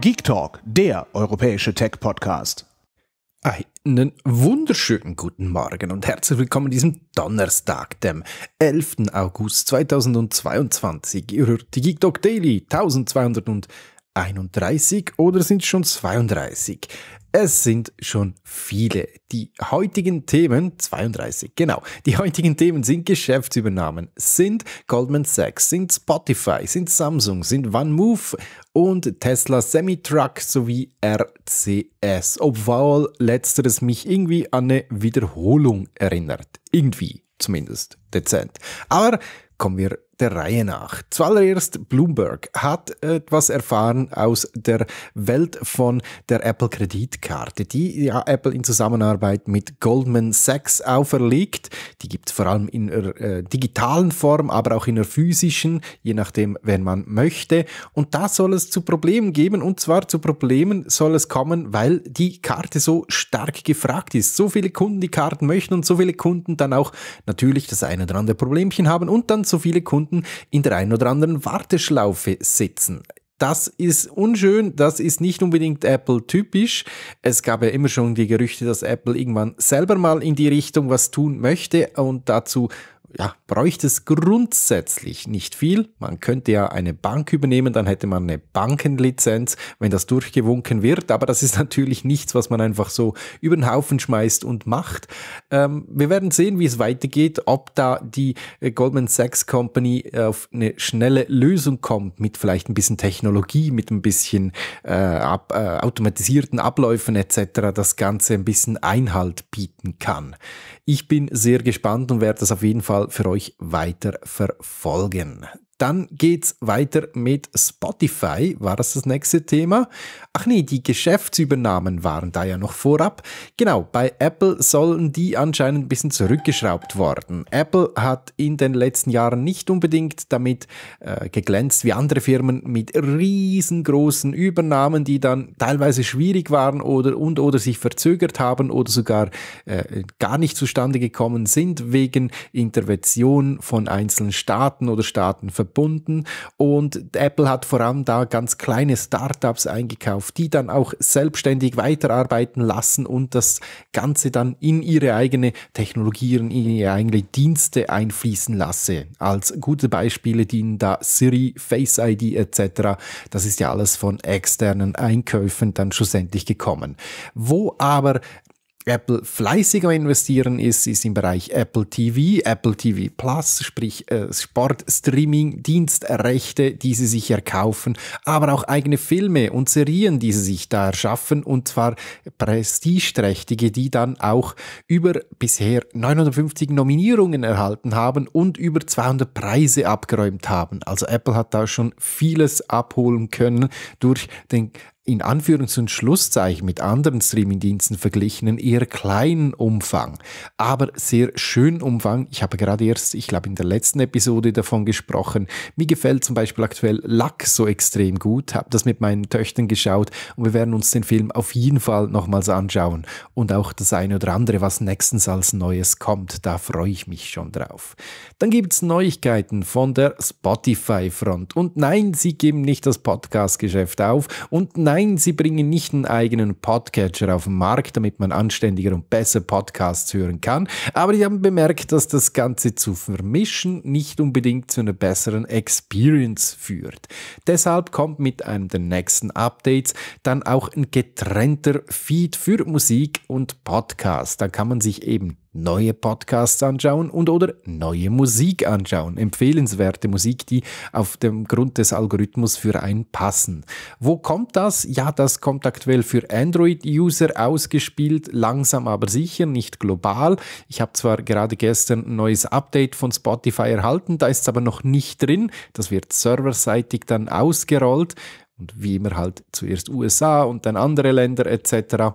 Geek Talk, der europäische Tech-Podcast. Einen wunderschönen guten Morgen und herzlich willkommen an diesem Donnerstag, dem 11. August 2022. Ihr hört die Geek Talk Daily 1231 oder sind es schon 32? Es sind schon viele. Die heutigen Themen, 32, genau. Die heutigen Themen sind Geschäftsübernahmen, sind Goldman Sachs, sind Spotify, sind Samsung, sind OneMove und Tesla Semitruck sowie RCS. Obwohl letzteres mich irgendwie an eine Wiederholung erinnert. Irgendwie, zumindest, dezent. Aber kommen wir der Reihe nach. Zuallererst Bloomberg hat äh, etwas erfahren aus der Welt von der Apple Kreditkarte, die ja Apple in Zusammenarbeit mit Goldman Sachs auferlegt. Die gibt es vor allem in der äh, digitalen Form, aber auch in der physischen, je nachdem, wenn man möchte. Und da soll es zu Problemen geben und zwar zu Problemen soll es kommen, weil die Karte so stark gefragt ist. So viele Kunden die Karten möchten und so viele Kunden dann auch natürlich das eine oder andere Problemchen haben und dann so viele Kunden Stunden in der einen oder anderen Warteschlaufe sitzen. Das ist unschön, das ist nicht unbedingt Apple typisch. Es gab ja immer schon die Gerüchte, dass Apple irgendwann selber mal in die Richtung was tun möchte und dazu ja, bräuchte es grundsätzlich nicht viel. Man könnte ja eine Bank übernehmen, dann hätte man eine Bankenlizenz, wenn das durchgewunken wird. Aber das ist natürlich nichts, was man einfach so über den Haufen schmeißt und macht. Ähm, wir werden sehen, wie es weitergeht, ob da die äh, Goldman Sachs Company äh, auf eine schnelle Lösung kommt mit vielleicht ein bisschen Technologie, mit ein bisschen äh, ab, äh, automatisierten Abläufen etc. Das Ganze ein bisschen Einhalt bieten kann. Ich bin sehr gespannt und werde das auf jeden Fall für euch weiter verfolgen. Dann geht's weiter mit Spotify, war das das nächste Thema? Ach nee, die Geschäftsübernahmen waren da ja noch vorab. Genau, bei Apple sollen die anscheinend ein bisschen zurückgeschraubt worden. Apple hat in den letzten Jahren nicht unbedingt damit äh, geglänzt wie andere Firmen mit riesengroßen Übernahmen, die dann teilweise schwierig waren oder und oder sich verzögert haben oder sogar äh, gar nicht zustande gekommen sind wegen Intervention von einzelnen Staaten oder Staatenverbänden verbunden und Apple hat vor allem da ganz kleine Startups eingekauft, die dann auch selbstständig weiterarbeiten lassen und das Ganze dann in ihre eigene Technologien, in ihre eigenen Dienste einfließen lassen. Als gute Beispiele dienen da Siri, Face ID etc. Das ist ja alles von externen Einkäufen dann schlussendlich gekommen. Wo aber Apple fleißig am Investieren ist, ist im Bereich Apple TV, Apple TV Plus, sprich äh, streaming Dienstrechte, die sie sich erkaufen, aber auch eigene Filme und Serien, die sie sich da erschaffen und zwar prestigeträchtige, die dann auch über bisher 950 Nominierungen erhalten haben und über 200 Preise abgeräumt haben. Also Apple hat da schon vieles abholen können durch den in Anführungs- und Schlusszeichen mit anderen Streamingdiensten verglichenen eher kleinen Umfang, aber sehr schönen Umfang. Ich habe gerade erst, ich glaube, in der letzten Episode davon gesprochen. Mir gefällt zum Beispiel aktuell Lack so extrem gut, habe das mit meinen Töchtern geschaut und wir werden uns den Film auf jeden Fall nochmals anschauen und auch das eine oder andere, was nächstens als Neues kommt. Da freue ich mich schon drauf. Dann gibt es Neuigkeiten von der Spotify-Front und nein, sie geben nicht das Podcast-Geschäft auf und nein, Nein, sie bringen nicht einen eigenen Podcatcher auf den Markt, damit man anständiger und besser Podcasts hören kann. Aber die haben bemerkt, dass das Ganze zu vermischen nicht unbedingt zu einer besseren Experience führt. Deshalb kommt mit einem der nächsten Updates dann auch ein getrennter Feed für Musik und Podcast. Da kann man sich eben neue Podcasts anschauen und oder neue Musik anschauen. Empfehlenswerte Musik, die auf dem Grund des Algorithmus für einen passen. Wo kommt das? Ja, das kommt aktuell für Android-User ausgespielt, langsam aber sicher, nicht global. Ich habe zwar gerade gestern ein neues Update von Spotify erhalten, da ist es aber noch nicht drin. Das wird serverseitig dann ausgerollt und wie immer halt zuerst USA und dann andere Länder etc.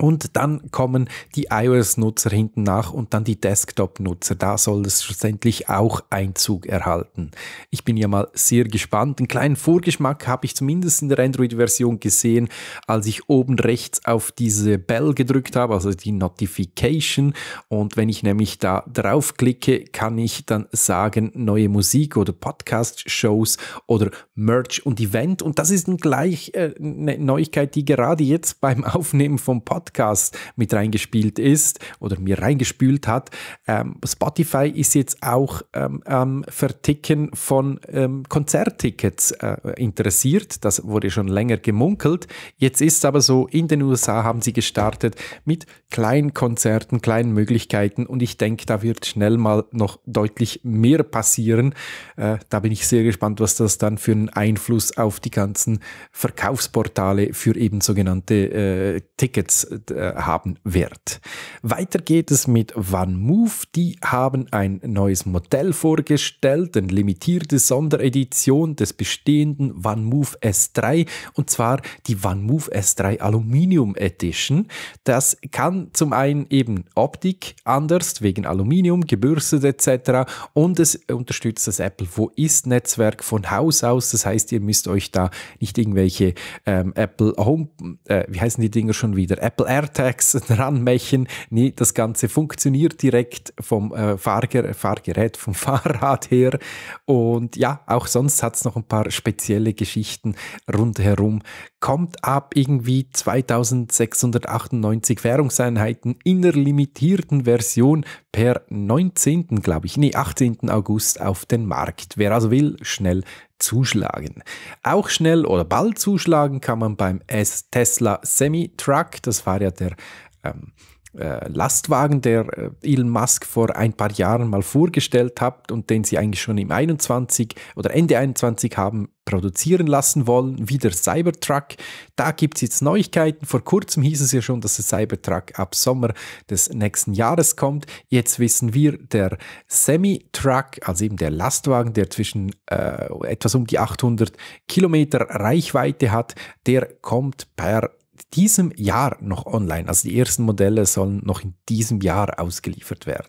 Und dann kommen die iOS-Nutzer hinten nach und dann die Desktop-Nutzer. Da soll es schlussendlich auch Einzug erhalten. Ich bin ja mal sehr gespannt. Einen kleinen Vorgeschmack habe ich zumindest in der Android-Version gesehen, als ich oben rechts auf diese Bell gedrückt habe, also die Notification. Und wenn ich nämlich da draufklicke, kann ich dann sagen, neue Musik oder Podcast-Shows oder Merch und Event. Und das ist gleich äh, eine Neuigkeit, die gerade jetzt beim Aufnehmen vom Podcast Podcast mit reingespielt ist oder mir reingespült hat. Ähm, Spotify ist jetzt auch ähm, am Verticken von ähm, Konzerttickets äh, interessiert. Das wurde schon länger gemunkelt. Jetzt ist es aber so, in den USA haben sie gestartet mit kleinen Konzerten, kleinen Möglichkeiten und ich denke, da wird schnell mal noch deutlich mehr passieren. Äh, da bin ich sehr gespannt, was das dann für einen Einfluss auf die ganzen Verkaufsportale für eben sogenannte äh, Tickets äh, haben wird. Weiter geht es mit OneMove. Die haben ein neues Modell vorgestellt, eine limitierte Sonderedition des bestehenden OneMove S3 und zwar die OneMove S3 Aluminium Edition. Das kann zum einen eben Optik anders wegen Aluminium, gebürstet etc. und es unterstützt das Apple Wo ist Netzwerk von Haus aus. Das heißt, ihr müsst euch da nicht irgendwelche ähm, Apple Home, äh, wie heißen die Dinger schon wieder? Apple Apple AirTags dranmachen. Nee, das Ganze funktioniert direkt vom äh, Fahrger Fahrgerät, vom Fahrrad her. Und ja, auch sonst hat es noch ein paar spezielle Geschichten rundherum kommt ab irgendwie 2698 Währungseinheiten in der limitierten Version per 19. glaube ich, nee, 18. August auf den Markt. Wer also will, schnell zuschlagen. Auch schnell oder bald zuschlagen kann man beim S Tesla Semi Truck, das war ja der ähm, äh, Lastwagen, der äh, Elon Musk vor ein paar Jahren mal vorgestellt hat und den sie eigentlich schon im 21 oder Ende 21 haben produzieren lassen wollen, wie der Cybertruck. Da gibt es jetzt Neuigkeiten. Vor kurzem hieß es ja schon, dass der Cybertruck ab Sommer des nächsten Jahres kommt. Jetzt wissen wir, der Semi-Truck, also eben der Lastwagen, der zwischen äh, etwas um die 800 Kilometer Reichweite hat, der kommt per diesem Jahr noch online. Also die ersten Modelle sollen noch in diesem Jahr ausgeliefert werden.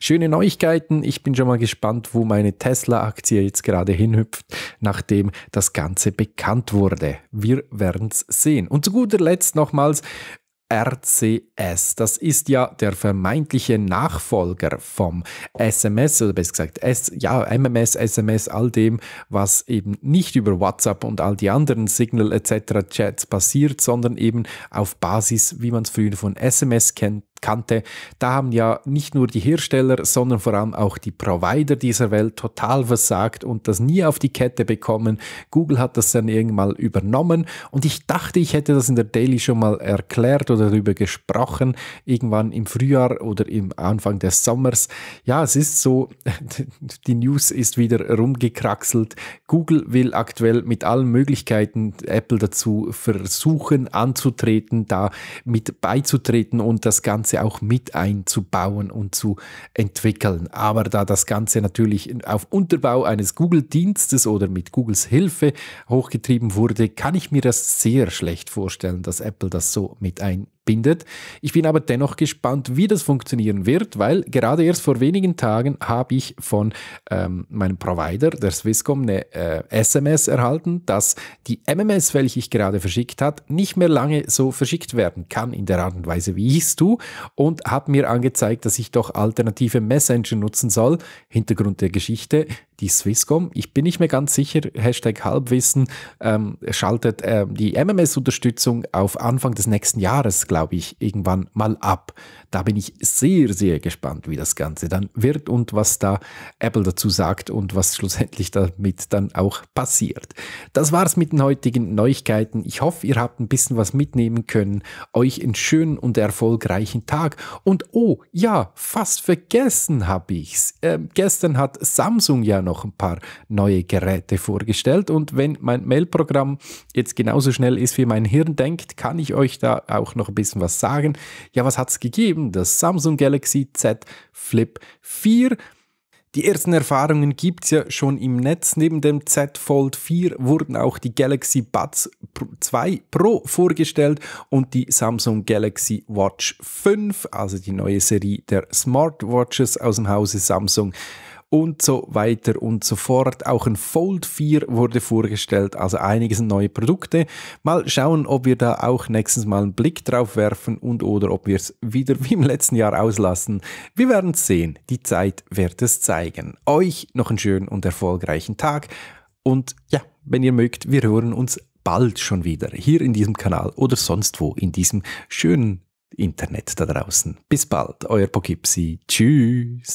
Schöne Neuigkeiten. Ich bin schon mal gespannt, wo meine Tesla-Aktie jetzt gerade hinhüpft, nachdem das Ganze bekannt wurde. Wir werden es sehen. Und zu guter Letzt nochmals, RCS. Das ist ja der vermeintliche Nachfolger vom SMS oder besser gesagt, S, ja, MMS, SMS, all dem, was eben nicht über WhatsApp und all die anderen Signal etc. Chats passiert, sondern eben auf Basis, wie man es früher von SMS kennt, kannte. Da haben ja nicht nur die Hersteller, sondern vor allem auch die Provider dieser Welt total versagt und das nie auf die Kette bekommen. Google hat das dann irgendwann übernommen und ich dachte, ich hätte das in der Daily schon mal erklärt oder darüber gesprochen, irgendwann im Frühjahr oder im Anfang des Sommers. Ja, es ist so, die News ist wieder rumgekraxelt. Google will aktuell mit allen Möglichkeiten Apple dazu versuchen anzutreten, da mit beizutreten und das Ganze Ganze auch mit einzubauen und zu entwickeln. Aber da das Ganze natürlich auf Unterbau eines Google-Dienstes oder mit Googles Hilfe hochgetrieben wurde, kann ich mir das sehr schlecht vorstellen, dass Apple das so mit einbaut bindet. Ich bin aber dennoch gespannt, wie das funktionieren wird, weil gerade erst vor wenigen Tagen habe ich von ähm, meinem Provider, der Swisscom, eine äh, SMS erhalten, dass die MMS, welche ich gerade verschickt habe, nicht mehr lange so verschickt werden kann in der Art und Weise, wie ich es tue und habe mir angezeigt, dass ich doch alternative Messenger nutzen soll. Hintergrund der Geschichte, die Swisscom, ich bin nicht mehr ganz sicher, Hashtag Halbwissen, ähm, schaltet ähm, die MMS-Unterstützung auf Anfang des nächsten Jahres, glaube ich, irgendwann mal ab. Da bin ich sehr, sehr gespannt, wie das Ganze dann wird und was da Apple dazu sagt und was schlussendlich damit dann auch passiert. Das war's mit den heutigen Neuigkeiten. Ich hoffe, ihr habt ein bisschen was mitnehmen können. Euch einen schönen und erfolgreichen Tag. Und oh, ja, fast vergessen habe ich's. Ähm, gestern hat Samsung ja noch noch ein paar neue Geräte vorgestellt. Und wenn mein Mailprogramm jetzt genauso schnell ist, wie mein Hirn denkt, kann ich euch da auch noch ein bisschen was sagen. Ja, was hat es gegeben? Das Samsung Galaxy Z Flip 4. Die ersten Erfahrungen gibt es ja schon im Netz. Neben dem Z Fold 4 wurden auch die Galaxy Buds 2 Pro vorgestellt und die Samsung Galaxy Watch 5, also die neue Serie der Smartwatches aus dem Hause Samsung und so weiter und so fort. Auch ein Fold 4 wurde vorgestellt, also einiges neue Produkte. Mal schauen, ob wir da auch nächstes mal einen Blick drauf werfen und oder ob wir es wieder wie im letzten Jahr auslassen. Wir werden es sehen. Die Zeit wird es zeigen. Euch noch einen schönen und erfolgreichen Tag. Und ja, wenn ihr mögt, wir hören uns bald schon wieder hier in diesem Kanal oder sonst wo in diesem schönen Internet da draußen. Bis bald, euer Poughkeepsie. Tschüss